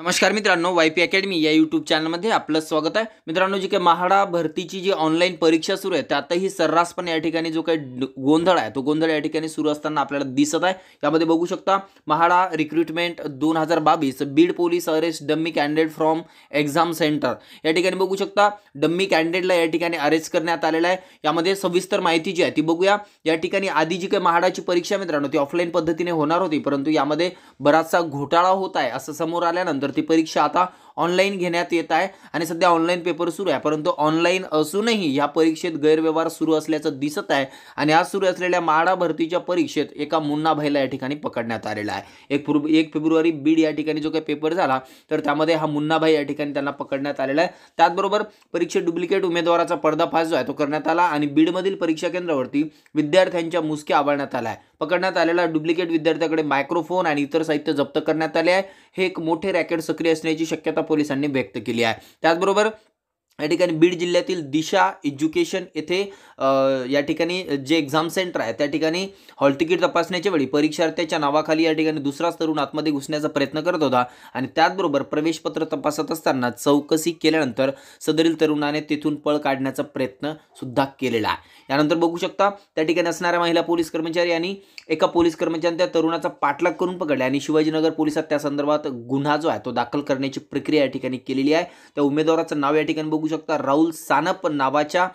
नमस्कार मित्रांनो Y P academy या यूट्यूब चॅनलमध्ये आपलं स्वागत आहे मित्रांनो जी काही महाडा भरतीची जी ऑनलाईन परीक्षा सुरू आहे त्यातही सर्रासपणे या ठिकाणी जो काही गोंधळ आहे तो गोंधळ या ठिकाणी सुरू असताना आपल्याला दिसत आहे यामध्ये बघू शकता महाडा रिक्रुटमेंट दोन हजार बावीस Beed police arrest dummy candidate from exam centre या ठिकाणी बघू शकता डम्मी कॅन्डिडेटला या ठिकाणी अरेस्ट करण्यात आलेला आहे यामध्ये सविस्तर माहिती जी आहे ती बघूया या ठिकाणी आधी जी काही महाडाची परीक्षा मित्रांनो ती ऑफलाईन पद्धतीने होणार होती परंतु यामध्ये बराचसा घोटाळा होत आहे असं समोर आल्यानंतर ती परीक्षा आता ऑनलाईन घेण्यात येत आहे आणि सध्या ऑनलाईन पेपर सुरू आहे परंतु ऑनलाईन असूनही या परीक्षेत गैरव्यवहार सुरू असल्याचं दिसत आहे आणि आज सुरू असलेल्या माडा भरतीच्या परीक्षेत एका मुन्ना भाईला या ठिकाणी पकडण्यात आलेला आहे एक पूर्व एक फेब्रुवारी बीड या ठिकाणी जो काही पेपर झाला तर त्यामध्ये हा मुन्नाभाई या ठिकाणी त्यांना पकडण्यात आलेला आहे त्याचबरोबर परीक्षेत डुप्लिकेट उमेदवाराचा पर्दाफाश जो आहे तो करण्यात आला आणि बीडमधील परीक्षा केंद्रावरती विद्यार्थ्यांच्या मुसक्या आवळण्यात आला आहे पकडण्यात आलेला डुप्लिकेट विद्यार्थ्याकडे मायक्रोफोन आणि इतर साहित्य जप्त करण्यात आले आहे हे एक मोठे रॅकेट सक्रिय असण्याची शक्यता पोलिसांनी व्यक्त केली आहे त्याचबरोबर या ठिकाणी बीड जिल्ह्यातील दिशा एज्युकेशन येथे या ठिकाणी जे एक्झाम सेंटर आहे त्या ठिकाणी हॉल तिकीट तपासण्याच्या वेळी परीक्षार्थ्याच्या नावाखाली या ठिकाणी दुसराच तरुण आतमध्ये घुसण्याचा प्रयत्न करत होता आणि त्याचबरोबर प्रवेशपत्र तपासत असताना चौकशी केल्यानंतर सदरील तरुणाने तेथून पळ काढण्याचा प्रयत्न सुद्धा केलेला आहे यानंतर बघू शकता त्या ठिकाणी असणाऱ्या महिला पोलीस कर्मचारी यांनी एका पोलीस कर्मचाऱ्याने त्या तरुणाचा पाठलाग करून पकडला आणि शिवाजीनगर पोलिसात त्या संदर्भात गुन्हा जो आहे तो दाखल करण्याची प्रक्रिया या ठिकाणी केलेली आहे त्या उमेदवाराचं नाव या ठिकाणी बघू बघू शकता राहुल सानप नावाच्या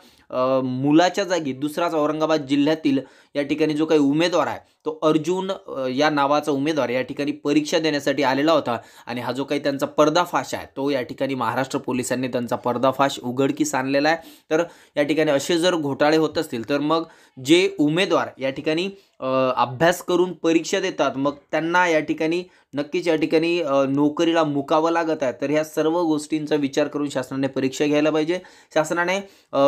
मुलाच्या जागी दुसराच औरंगाबाद जिल्ह्यातील या ठिकाणी जो काही उमेदवार आहे तो अर्जुन या नावाचा उमेदवार या ठिकाणी परीक्षा देण्यासाठी आलेला होता आणि हा जो काही त्यांचा पर्दाफाश आहे तो या ठिकाणी महाराष्ट्र पोलिसांनी त्यांचा पर्दाफाश उघडकीस आणलेला आहे तर या ठिकाणी असे जर घोटाळे होत असतील तर मग जे उमेदवार या ठिकाणी अभ्यास करून परीक्षा देतात मग त्यांना या ठिकाणी नक्कीच या ठिकाणी नोकरीला मुकावं लागत आहे तर ह्या सर्व गोष्टींचा विचार करून शासनाने परीक्षा घ्यायला पाहिजे शासनाने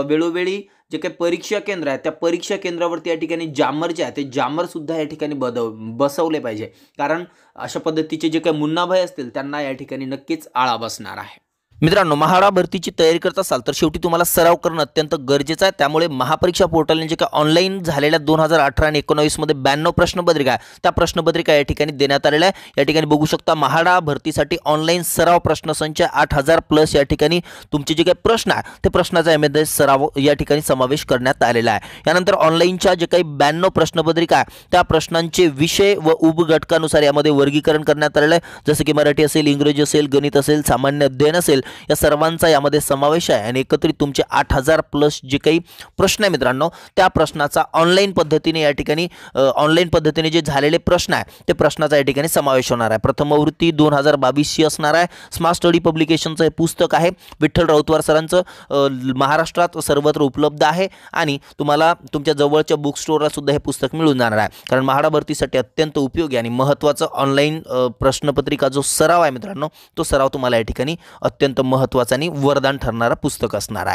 वेळोवेळी जे काही परीक्षा केंद्र आहे त्या परीक्षा केंद्रावरती या ठिकाणी जामर जे आहे ते जामरसुद्धा या ठिकाणी बदव बसवले पाहिजे कारण अशा पद्धतीचे जे काही मुन्नाभाई असतील त्यांना या ठिकाणी नक्कीच आळा बसणार आहे मित्रांनो महाडा भरतीची तयारी करत असाल तर शेवटी तुम्हाला सराव करणं अत्यंत गरजेचं आहे त्यामुळे महापरीक्षा पोर्टलने जे काय ऑनलाईन झालेल्या दोन हजार अठरा आणि एकोणावीसमध्ये ब्याण्णव प्रश्नपत्रिका आहे त्या प्रश्नपत्रिका या ठिकाणी देण्यात आलेल्या आहे या ठिकाणी बघू शकता महाडा भरतीसाठी ऑनलाईन सराव प्रश्नसंच आठ हजार प्लस या ठिकाणी तुमचे जे काही प्रश्न आहे ते प्रश्नाचा यामध्ये सराव या ठिकाणी समावेश करण्यात आलेला आहे यानंतर ऑनलाईनच्या जे काही ब्याण्णव प्रश्नपत्रिका आहे त्या प्रश्नांचे विषय व उप घटकानुसार यामध्ये वर्गीकरण करण्यात आलेलं आहे जसं की मराठी असेल इंग्रजी असेल गणित असेल सामान्य अध्ययन असेल या सर्वांचा यामध्ये समावेश आहे आणि एकत्रित तुमचे आठ हजार प्लस जे काही प्रश्न आहे मित्रांनो त्या प्रश्नाचा ऑनलाईन पद्धतीने या ठिकाणी ऑनलाईन पद्धतीने जे झालेले प्रश्न आहे ते प्रश्नाचा या ठिकाणी समावेश होणार आहे प्रथमवृत्ती दोन हजार बावीसशी असणार आहे स्मार्ट स्टडी पब्लिकेशनचं हे पुस्तक आहे विठ्ठल राऊतवार सरांचं महाराष्ट्रात सर्वत्र उपलब्ध आहे आणि तुम्हाला तुमच्या जवळच्या बुक स्टोअरला सुद्धा हे पुस्तक मिळून जाणार आहे कारण महाडा भरतीसाठी अत्यंत उपयोगी आणि महत्त्वाचं ऑनलाईन प्रश्नपत्रिका जो सराव आहे मित्रांनो तो सराव तुम्हाला या ठिकाणी अत्यंत अत्यंत महत्त्वाचं आणि वरदान ठरणारा पुस्तक असणार आहे